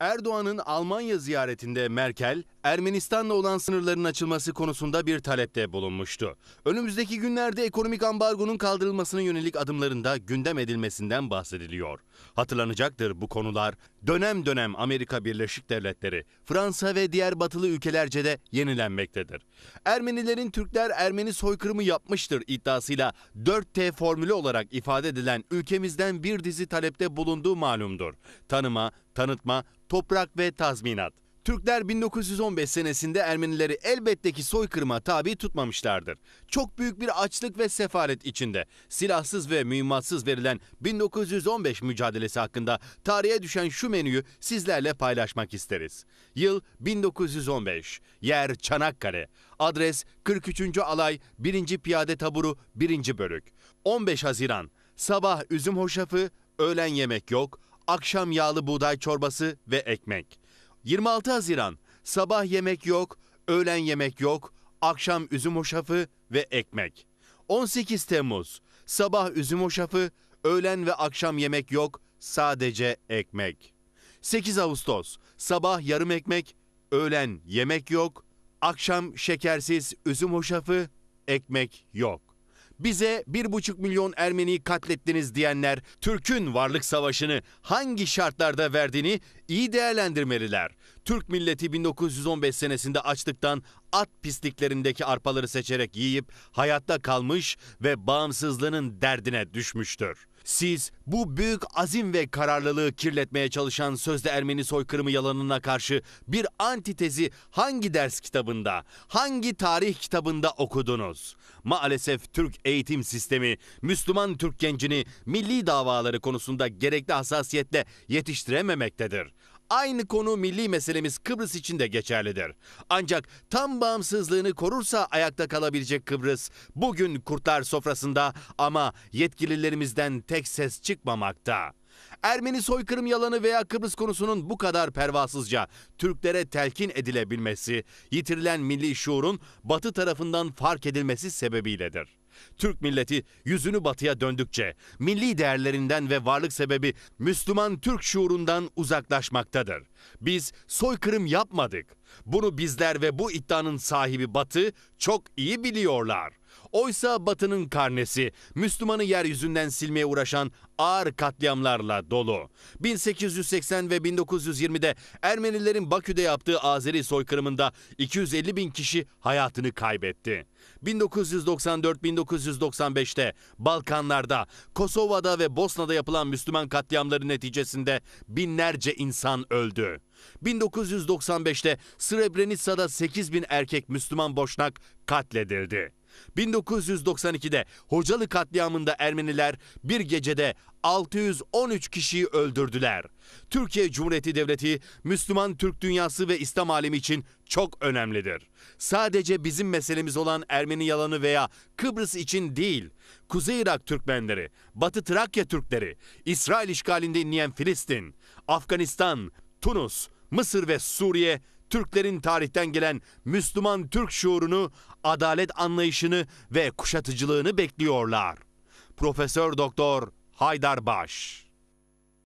Erdoğan'ın Almanya ziyaretinde Merkel, Ermenistan'la olan sınırların açılması konusunda bir talepte bulunmuştu. Önümüzdeki günlerde ekonomik ambargonun kaldırılmasına yönelik adımlarında gündem edilmesinden bahsediliyor. Hatırlanacaktır bu konular. Dönem dönem Amerika Birleşik Devletleri, Fransa ve diğer batılı ülkelerce de yenilenmektedir. Ermenilerin Türkler Ermeni soykırımı yapmıştır iddiasıyla 4T formülü olarak ifade edilen ülkemizden bir dizi talepte bulunduğu malumdur. Tanıma, Tanıtma, toprak ve tazminat. Türkler 1915 senesinde Ermenileri elbette ki soykırıma tabi tutmamışlardır. Çok büyük bir açlık ve sefaret içinde silahsız ve mühimmatsız verilen 1915 mücadelesi hakkında tarihe düşen şu menüyü sizlerle paylaşmak isteriz. Yıl 1915, yer Çanakkale, adres 43. Alay 1. Piyade Taburu 1. Bölük. 15 Haziran, sabah üzüm hoşafı, öğlen yemek yok, akşam yağlı buğday çorbası ve ekmek. 26 Haziran sabah yemek yok, öğlen yemek yok, akşam üzüm hoşafı ve ekmek. 18 Temmuz sabah üzüm hoşafı, öğlen ve akşam yemek yok, sadece ekmek. 8 Ağustos sabah yarım ekmek, öğlen yemek yok, akşam şekersiz üzüm hoşafı, ekmek yok bize 1,5 milyon Ermeniyi katlettiniz diyenler Türk'ün varlık savaşını hangi şartlarda verdiğini iyi değerlendirmeliler. Türk milleti 1915 senesinde açlıktan at pisliklerindeki arpaları seçerek yiyip hayatta kalmış ve bağımsızlığının derdine düşmüştür. Siz bu büyük azim ve kararlılığı kirletmeye çalışan sözde Ermeni soykırımı yalanına karşı bir antitezi hangi ders kitabında, hangi tarih kitabında okudunuz? Maalesef Türk eğitim sistemi Müslüman Türk gencini milli davaları konusunda gerekli hassasiyetle yetiştirememektedir. Aynı konu milli meselemiz Kıbrıs için de geçerlidir. Ancak tam bağımsızlığını korursa ayakta kalabilecek Kıbrıs bugün kurtlar sofrasında ama yetkililerimizden tek ses çıkmamakta. Ermeni soykırım yalanı veya Kıbrıs konusunun bu kadar pervasızca Türklere telkin edilebilmesi, yitirilen milli şuurun Batı tarafından fark edilmesi sebebiyledir. Türk milleti yüzünü batıya döndükçe milli değerlerinden ve varlık sebebi Müslüman Türk şuurundan uzaklaşmaktadır. Biz soykırım yapmadık. Bunu bizler ve bu iddianın sahibi Batı çok iyi biliyorlar. Oysa Batı'nın karnesi Müslümanı yeryüzünden silmeye uğraşan ağır katliamlarla dolu. 1880 ve 1920'de Ermenilerin Bakü'de yaptığı Azeri soykırımında 250 bin kişi hayatını kaybetti. 1994-1995'te Balkanlarda, Kosova'da ve Bosna'da yapılan Müslüman katliamları neticesinde binlerce insan öldü. 1995'te Srebrenica'da 8 bin erkek Müslüman Boşnak katledildi. 1992'de Hocalı katliamında Ermeniler bir gecede 613 kişiyi öldürdüler. Türkiye Cumhuriyeti Devleti Müslüman Türk dünyası ve İslam alemi için çok önemlidir. Sadece bizim meselemiz olan Ermeni yalanı veya Kıbrıs için değil, Kuzey Irak Türkmenleri, Batı Trakya Türkleri, İsrail işgalinde inleyen Filistin, Afganistan, Tunus, Mısır ve Suriye Türklerin tarihten gelen Müslüman Türk şuurunu, adalet anlayışını ve kuşatıcılığını bekliyorlar. Profesör Doktor Haydar Baş